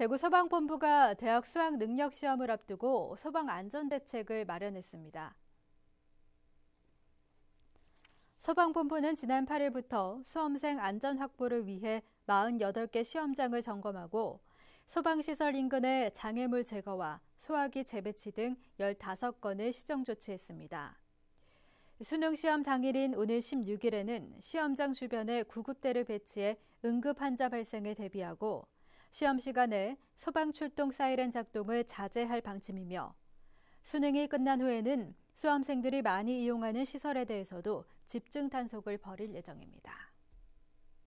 대구 소방본부가 대학 수학 능력 시험을 앞두고 소방 안전 대책을 마련했습니다. 소방본부는 지난 8일부터 수험생 안전 확보를 위해 48개 시험장을 점검하고 소방시설 인근의 장애물 제거와 소화기 재배치 등 15건을 시정 조치했습니다. 수능시험 당일인 오늘 16일에는 시험장 주변에 구급대를 배치해 응급 환자 발생에 대비하고 시험 시간에 소방 출동 사이렌 작동을 자제할 방침이며 수능이 끝난 후에는 수험생들이 많이 이용하는 시설에 대해서도 집중 단속을 벌일 예정입니다.